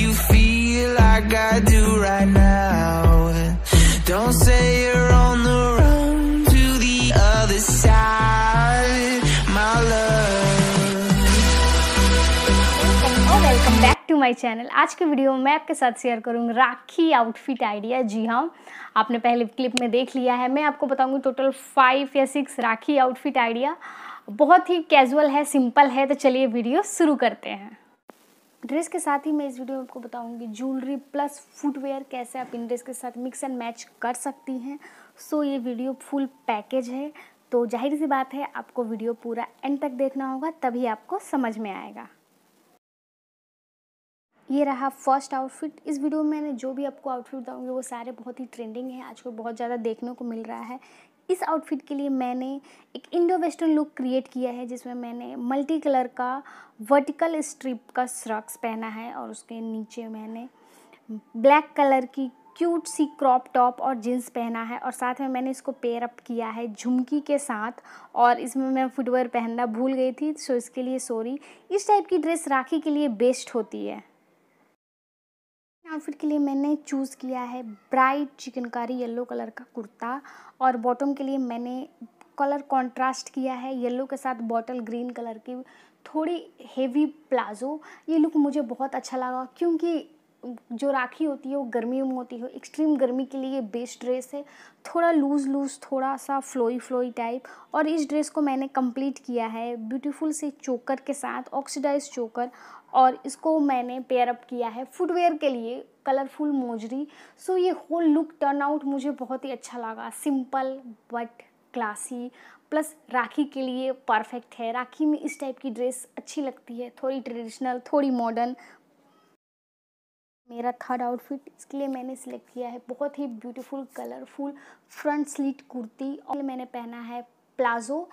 you feel like I do right now. Don't say you're on the run to the other side, my love. Welcome back channel आज के video में मैं आपके साथ share करूंगी राखी outfit idea जी हाँ आपने पहले क्लिप में देख लिया है मैं आपको बताऊंगी टोटल फाइव या सिक्स राखी आउटफिट आइडिया बहुत ही कैजुअल है सिंपल है तो चलिए वीडियो शुरू करते हैं ड्रेस के साथ ही मैं इस वीडियो में आपको बताऊंगी ज्वेलरी प्लस फुटवेयर कैसे आप इन ड्रेस के साथ मिक्स एंड मैच कर सकती हैं सो ये वीडियो फुल पैकेज है तो जाहिर सी बात है आपको वीडियो पूरा एंड तक देखना होगा तभी आपको समझ में आएगा ये रहा फर्स्ट आउटफिट इस वीडियो में मैंने जो भी आपको आउटफिट बताऊंगी वो सारे बहुत ही ट्रेंडिंग है आजकल बहुत ज़्यादा देखने को मिल रहा है इस आउटफिट के लिए मैंने एक इंडो वेस्टर्न लुक क्रिएट किया है जिसमें मैंने मल्टी कलर का वर्टिकल स्ट्रिप का श्रक्स पहना है और उसके नीचे मैंने ब्लैक कलर की क्यूट सी क्रॉप टॉप और जीन्स पहना है और साथ में मैंने इसको पेयर अप किया है झुमकी के साथ और इसमें मैं फुटवेयर पहनना भूल गई थी सो इसके लिए सॉरी इस टाइप की ड्रेस राखी के लिए बेस्ट होती है आउटफिट के लिए मैंने चूज़ किया है ब्राइट चिकनकारी येलो कलर का कुर्ता और बॉटम के लिए मैंने कलर कॉन्ट्रास्ट किया है येलो के साथ बॉटल ग्रीन कलर की थोड़ी हेवी प्लाजो ये लुक मुझे बहुत अच्छा लगा क्योंकि जो राखी होती है वो गर्मियों में होती है एक्सट्रीम गर्मी के लिए बेस्ट ड्रेस है थोड़ा लूज़ लूज़ थोड़ा सा फ्लोई फ्लोई टाइप और इस ड्रेस को मैंने कंप्लीट किया है ब्यूटीफुल से चोकर के साथ ऑक्सीडाइज चोकर और इसको मैंने पेयर अप किया है फुटवेयर के लिए कलरफुल मोजरी सो ये होल लुक टर्न आउट मुझे बहुत ही अच्छा लगा simple but classy plus Rakhi के लिए परफेक्ट है राखी में इस टाइप की ड्रेस अच्छी लगती है थोड़ी ट्रेडिशनल थोड़ी मॉडर्न मेरा थर्ड आउटफिट इसके लिए मैंने सिलेक्ट किया है बहुत ही beautiful colourful front slit kurti और मैंने पहना है प्लाजो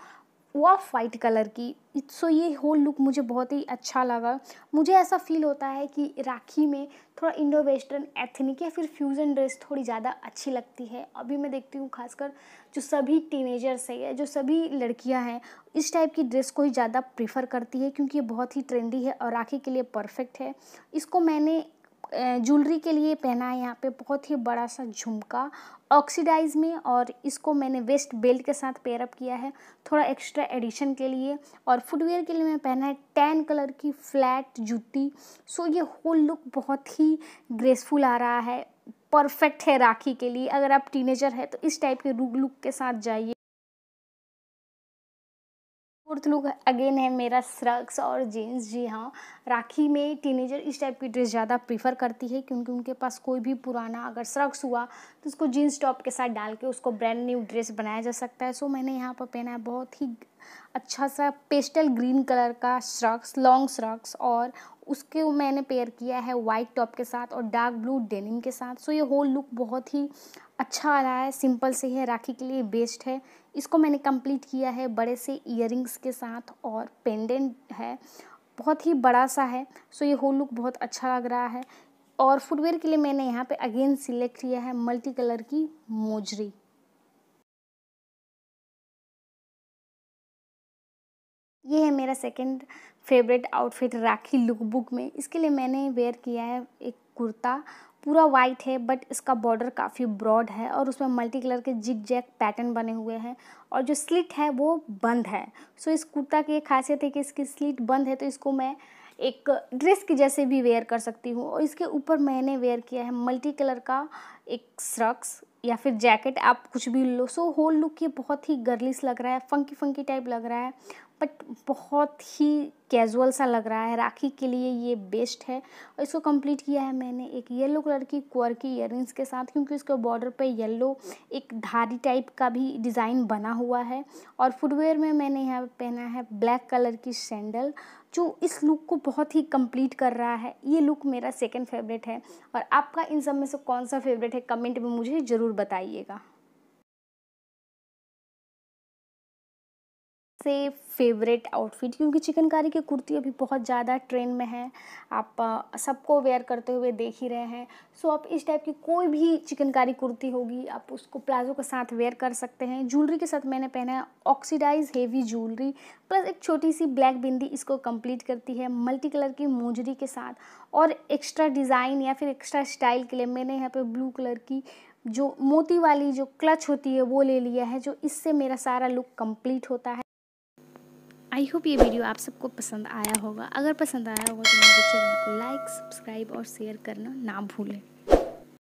ऑफ वाइट कलर की सो ये होल लुक मुझे बहुत ही अच्छा लगा मुझे ऐसा फील होता है कि राखी में थोड़ा इंडो वेस्टर्न एथनिक या फिर फ्यूज़न ड्रेस थोड़ी ज़्यादा अच्छी लगती है अभी मैं देखती हूँ खासकर जो सभी टीनेजर्स है या जो सभी लड़कियाँ हैं इस टाइप की ड्रेस को ही ज़्यादा प्रीफर करती है क्योंकि ये बहुत ही ट्रेंडी है और राखी के लिए परफेक्ट है इसको मैंने ज्वेलरी के लिए पहना है यहाँ पे बहुत ही बड़ा सा झुमका ऑक्सीडाइज में और इसको मैंने वेस्ट बेल्ट के साथ पेयरअप किया है थोड़ा एक्स्ट्रा एडिशन के लिए और फुटवेयर के लिए मैं पहना है टैन कलर की फ्लैट जूती सो ये होल लुक बहुत ही ग्रेसफुल आ रहा है परफेक्ट है राखी के लिए अगर आप टीनेजर है तो इस टाइप के लुक के साथ जाइए फोर्थ लुक अगेन है मेरा स्रक्स और जीन्स जी हाँ राखी में टीनेजर इस टाइप की ड्रेस ज़्यादा प्रीफर करती है क्योंकि उनके पास कोई भी पुराना अगर स्रक्स हुआ तो उसको जीन्स टॉप के साथ डाल के उसको ब्रांड न्यू ड्रेस बनाया जा सकता है सो मैंने यहाँ पर पहना है बहुत ही अच्छा सा पेस्टल ग्रीन कलर का स्रक्स लॉन्ग स्रक्स और उसके मैंने पेयर किया है वाइट टॉप के साथ और डार्क ब्लू डेनिम के साथ सो ये होल लुक बहुत ही अच्छा आ रहा है सिंपल से है राखी के लिए बेस्ट है इसको मैंने कंप्लीट किया है बड़े से इयर के साथ और पेंडेंट है बहुत ही बड़ा सा है सो ये होल लुक बहुत अच्छा लग रहा है और फुटवेयर के लिए मैंने यहाँ पे अगेन सिलेक्ट किया है मल्टी कलर की मोजरी ये है मेरा second favourite outfit Rakhi look book में इसके लिए मैंने वेयर किया है एक कुर्ता पूरा वाइट है बट इसका बॉर्डर काफ़ी ब्रॉड है और उसमें मल्टी कलर के जिग जैक पैटर्न बने हुए हैं और जो स्लिट है वो बंद है सो इस कुर्ता की खासियत है कि इसकी स्लिट बंद है तो इसको मैं एक ड्रेस की जैसे भी वेयर कर सकती हूँ और इसके ऊपर मैंने वेयर किया है मल्टी कलर का एक स्रक्स या फिर जैकेट आप कुछ भी लो सो होल लुक ये बहुत ही गर्लिस लग रहा है फंकी फंकी टाइप लग रहा है बट बहुत ही कैजुअल सा लग रहा है राखी के लिए ये बेस्ट है और इसको कंप्लीट किया है मैंने एक येलो कलर की क्वर की इयर के साथ क्योंकि इसके बॉर्डर पे येलो एक धारी टाइप का भी डिज़ाइन बना हुआ है और फुटवेयर में मैंने यहाँ पहना है ब्लैक कलर की सैंडल जो इस लुक को बहुत ही कंप्लीट कर रहा है ये लुक मेरा सेकेंड फेवरेट है और आपका इन सब में से कौन सा फेवरेट है कमेंट में मुझे ज़रूर बताइएगा सबसे फेवरेट आउटफिट क्योंकि चिकनकारी की कुर्ती अभी बहुत ज़्यादा ट्रेंड में है आप सबको वेयर करते हुए देख ही रहे हैं सो आप इस टाइप की कोई भी चिकनकारी कुर्ती होगी आप उसको प्लाजो के साथ वेयर कर सकते हैं ज्वेलरी के साथ मैंने पहना है ऑक्सीडाइज हेवी ज्वेलरी प्लस एक छोटी सी ब्लैक बिंदी इसको कंप्लीट करती है मल्टी कलर की मोजरी के साथ और एक्स्ट्रा डिज़ाइन या फिर एक्स्ट्रा स्टाइल के लिए मैंने यहाँ पर ब्लू कलर की जो मोती वाली जो क्लच होती है वो ले लिया है जो इससे मेरा सारा लुक कंप्लीट होता है आई होप ये वीडियो आप सबको पसंद आया होगा अगर पसंद आया होगा तो मेरे चैनल को लाइक सब्सक्राइब और शेयर करना ना भूलें